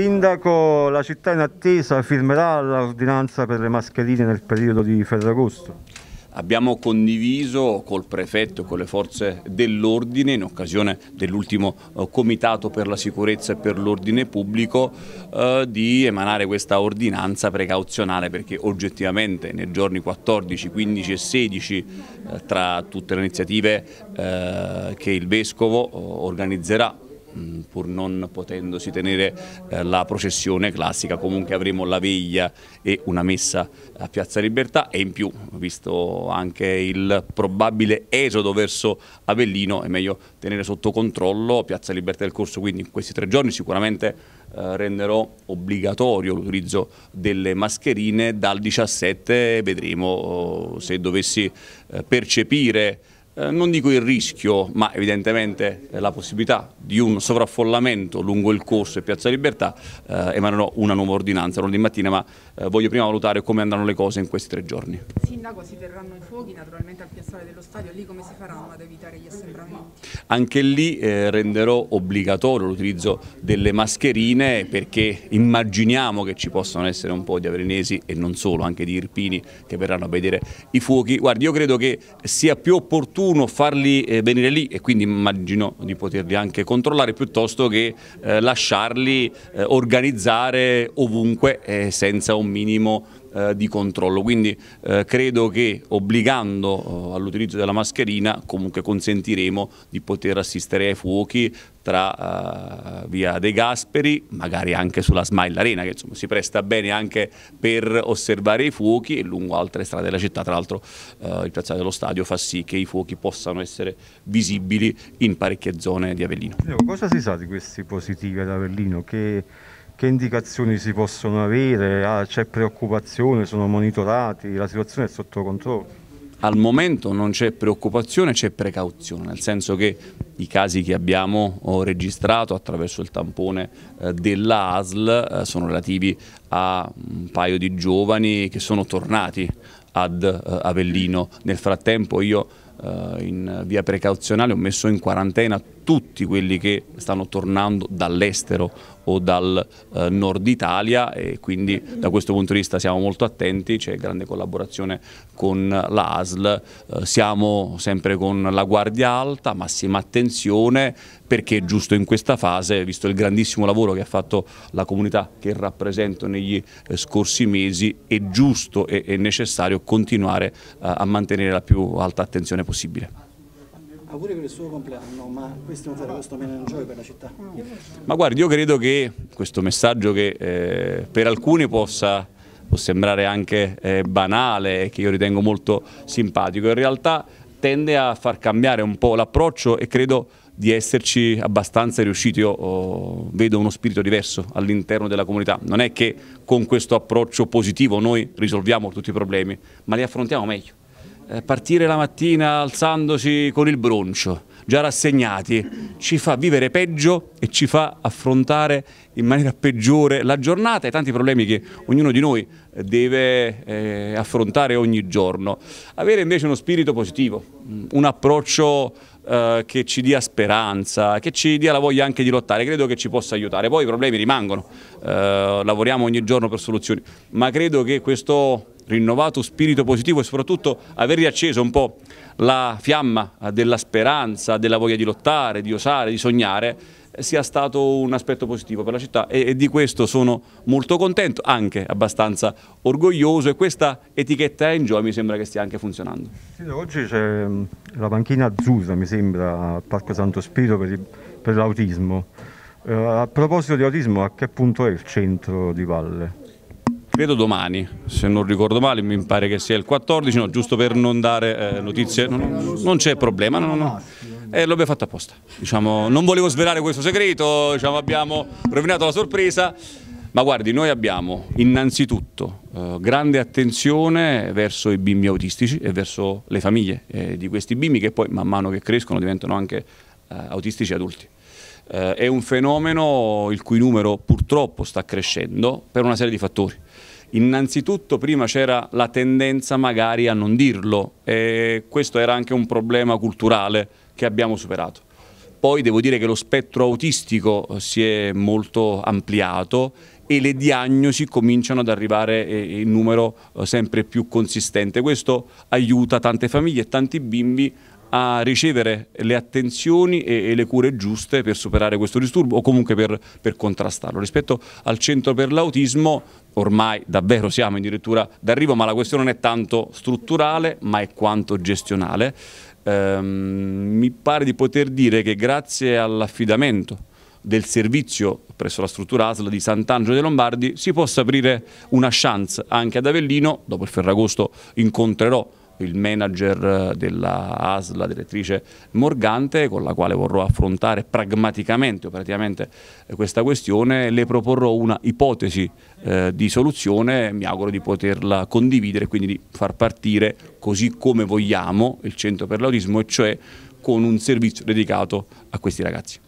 sindaco, la città in attesa firmerà l'ordinanza per le mascherine nel periodo di Ferragosto. Abbiamo condiviso col prefetto e con le forze dell'ordine in occasione dell'ultimo eh, comitato per la sicurezza e per l'ordine pubblico eh, di emanare questa ordinanza precauzionale perché oggettivamente nei giorni 14, 15 e 16 eh, tra tutte le iniziative eh, che il Vescovo eh, organizzerà Mm, pur non potendosi tenere eh, la processione classica, comunque avremo la veglia e una messa a Piazza Libertà e in più, visto anche il probabile esodo verso Avellino, è meglio tenere sotto controllo Piazza Libertà del corso, quindi in questi tre giorni sicuramente eh, renderò obbligatorio l'utilizzo delle mascherine, dal 17 vedremo oh, se dovessi eh, percepire eh, non dico il rischio, ma evidentemente eh, la possibilità di un sovraffollamento lungo il corso e Piazza Libertà, eh, emanerò una nuova ordinanza lunedì mattina, ma eh, voglio prima valutare come andranno le cose in questi tre giorni. Sindaco, si terranno i fuochi naturalmente al piazzale dello stadio, lì come si faranno ad evitare gli assembramenti? Anche lì eh, renderò obbligatorio l'utilizzo delle mascherine perché immaginiamo che ci possano essere un po' di avrenesi e non solo, anche di irpini che verranno a vedere i fuochi. Guardi, io credo che sia più opportuno qualcuno, farli eh, venire lì e quindi immagino di poterli anche controllare piuttosto che eh, lasciarli eh, organizzare ovunque eh, senza un minimo eh, di controllo. Quindi eh, credo che obbligando eh, all'utilizzo della mascherina comunque consentiremo di poter assistere ai fuochi tra uh, via De Gasperi, magari anche sulla Smile Arena, che insomma, si presta bene anche per osservare i fuochi e lungo altre strade della città. Tra l'altro uh, il piazzale dello stadio fa sì che i fuochi possano essere visibili in parecchie zone di Avellino. Cosa si sa di questi positivi ad Avellino? Che che indicazioni si possono avere? Ah, c'è preoccupazione? Sono monitorati? La situazione è sotto controllo? Al momento non c'è preoccupazione, c'è precauzione, nel senso che i casi che abbiamo registrato attraverso il tampone eh, della ASL eh, sono relativi a un paio di giovani che sono tornati ad eh, Avellino. Nel frattempo io in via precauzionale ho messo in quarantena tutti quelli che stanno tornando dall'estero o dal eh, nord Italia e quindi da questo punto di vista siamo molto attenti, c'è grande collaborazione con l'ASL, eh, siamo sempre con la Guardia Alta, massima attenzione perché giusto in questa fase, visto il grandissimo lavoro che ha fatto la comunità che rappresento negli eh, scorsi mesi, è giusto e è necessario continuare eh, a mantenere la più alta attenzione possibile auguri per il suo compleanno, ma questo è un fatto ferrosto menangioio per la città. Ma guardi, io credo che questo messaggio che eh, per alcuni possa può sembrare anche eh, banale, che io ritengo molto simpatico, in realtà tende a far cambiare un po' l'approccio e credo di esserci abbastanza riusciti, io oh, vedo uno spirito diverso all'interno della comunità, non è che con questo approccio positivo noi risolviamo tutti i problemi, ma li affrontiamo meglio. Eh, partire la mattina alzandoci con il broncio, già rassegnati, ci fa vivere peggio e ci fa affrontare in maniera peggiore la giornata e tanti problemi che ognuno di noi deve eh, affrontare ogni giorno. Avere invece uno spirito positivo, mm, un approccio eh, che ci dia speranza, che ci dia la voglia anche di lottare, credo che ci possa aiutare. Poi i problemi rimangono, eh, lavoriamo ogni giorno per soluzioni, ma credo che questo rinnovato spirito positivo e soprattutto aver riacceso un po' la fiamma della speranza, della voglia di lottare, di osare, di sognare, sia stato un aspetto positivo per la città e, di questo sono molto contento, anche abbastanza orgoglioso e questa etichetta Enjoy mi sembra che stia anche funzionando. Sì, oggi c'è mm, la panchina azzurra, mi sembra, al Parco Santo Spirito per, l'autismo. Eh, a proposito di autismo, a che punto è il centro di Valle? credo domani, se non ricordo male, mi pare che sia il 14, no, giusto per non dare eh, notizie, non, non c'è problema, no, no, no. E eh, l'abbiamo fatto apposta, diciamo, non volevo svelare questo segreto, diciamo, abbiamo rovinato la sorpresa, ma guardi, noi abbiamo innanzitutto eh, grande attenzione verso i bimbi autistici e verso le famiglie eh, di questi bimbi che poi man mano che crescono diventano anche eh, autistici adulti. Eh, è un fenomeno il cui numero purtroppo sta crescendo per una serie di fattori. Innanzitutto prima c'era la tendenza magari a non dirlo e questo era anche un problema culturale che abbiamo superato. Poi devo dire che lo spettro autistico eh, si è molto ampliato e le diagnosi cominciano ad arrivare eh, in numero sempre più consistente. Questo aiuta tante famiglie e tanti bimbi a ricevere le attenzioni e, e, le cure giuste per superare questo disturbo o comunque per, per, contrastarlo. Rispetto al centro per l'autismo ormai davvero siamo addirittura d'arrivo ma la questione non è tanto strutturale ma è quanto gestionale. Ehm, mi pare di poter dire che grazie all'affidamento del servizio presso la struttura ASL di Sant'Angelo dei Lombardi si possa aprire una chance anche ad Avellino, dopo il Ferragosto incontrerò il manager della ASL, direttrice Morgante, con la quale vorrò affrontare pragmaticamente, operativamente eh, questa questione, le proporrò una ipotesi eh, di soluzione, mi auguro di poterla condividere, quindi di far partire così come vogliamo il Centro per l'Autismo, e cioè con un servizio dedicato a questi ragazzi.